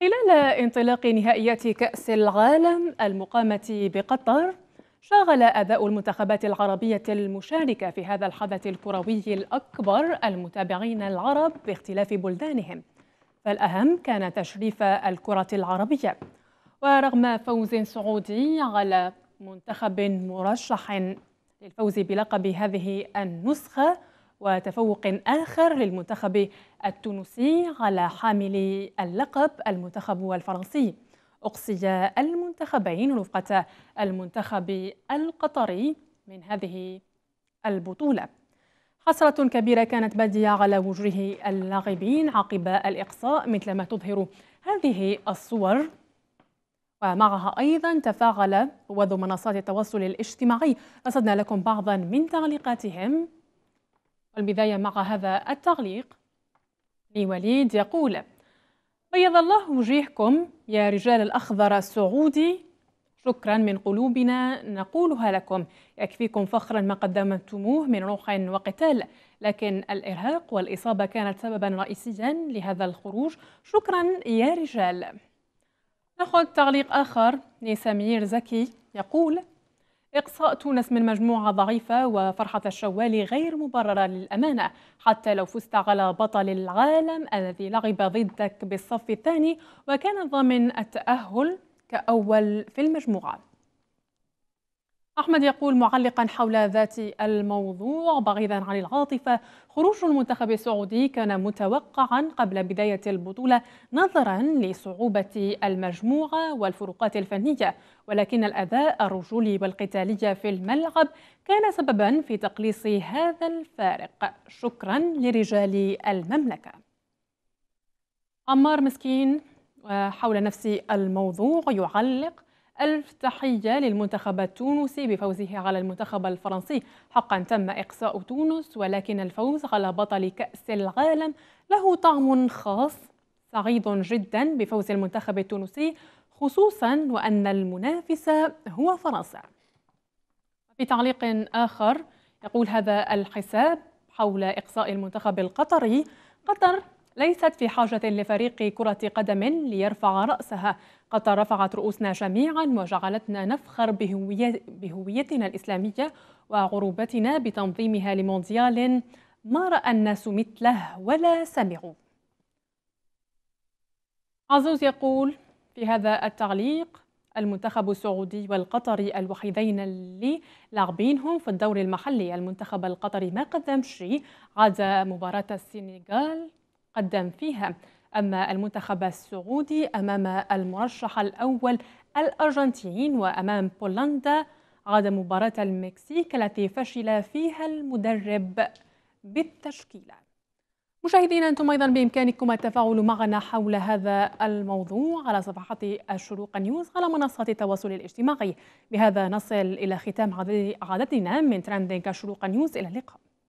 خلال انطلاق نهائيات كأس العالم المقامة بقطر شغل أداء المنتخبات العربية المشاركة في هذا الحدث الكروي الأكبر المتابعين العرب باختلاف بلدانهم فالأهم كان تشريف الكرة العربية ورغم فوز سعودي على منتخب مرشح للفوز بلقب هذه النسخة وتفوق آخر للمنتخب التونسي على حامل اللقب المنتخب الفرنسي أقصي المنتخبين رفقة المنتخب القطري من هذه البطولة حسرة كبيرة كانت بادية على وجوه اللاعبين عقب الإقصاء مثل ما تظهر هذه الصور ومعها أيضا تفاعل رواد منصات التواصل الاجتماعي رصدنا لكم بعضا من تعليقاتهم البداية مع هذا التعليق لوليد يقول بيض الله وجيهكم يا رجال الأخضر السعودي شكرا من قلوبنا نقولها لكم يكفيكم فخرا ما قدمتموه من روح وقتال لكن الإرهاق والإصابة كانت سببا رئيسيا لهذا الخروج شكرا يا رجال نأخذ تعليق آخر لسمير زكي يقول إقصاء تونس من مجموعة ضعيفة وفرحة الشوالي غير مبررة للأمانة حتى لو فزت على بطل العالم الذي لعب ضدك بالصف الثاني وكان ضامن التأهل كأول في المجموعة أحمد يقول معلقا حول ذات الموضوع بعيدا عن العاطفة خروج المنتخب السعودي كان متوقعا قبل بداية البطولة نظرا لصعوبة المجموعة والفروقات الفنية ولكن الأداء الرجولي والقتالي في الملعب كان سببا في تقليص هذا الفارق شكرا لرجال المملكة عمار مسكين حول نفس الموضوع يعلق ألف تحية للمنتخب التونسي بفوزه على المنتخب الفرنسي حقا تم إقصاء تونس ولكن الفوز على بطل كأس العالم له طعم خاص سعيد جدا بفوز المنتخب التونسي خصوصا وأن المنافس هو فرنسا في تعليق آخر يقول هذا الحساب حول إقصاء المنتخب القطري قطر ليست في حاجة لفريق كرة قدم ليرفع رأسها قد رفعت رؤوسنا جميعا وجعلتنا نفخر بهويتنا الإسلامية وعروبتنا بتنظيمها لمونديال ما رأى الناس مثله ولا سمعوا عزوز يقول في هذا التعليق المنتخب السعودي والقطري الوحيدين اللي لاعبينهم في الدوري المحلي المنتخب القطري ما قدم شيء عدا مباراة السنغال قدم فيها أما المنتخب السعودي أمام المرشح الأول الأرجنتين وأمام بولندا عاد مباراة المكسيك التي فشل فيها المدرب بالتشكيلة مشاهدينا أنتم أيضا بإمكانكم التفاعل معنا حول هذا الموضوع على صفحة الشروق نيوز على منصة التواصل الاجتماعي بهذا نصل إلى ختام عددنا من ترندينج الشروق نيوز إلى اللقاء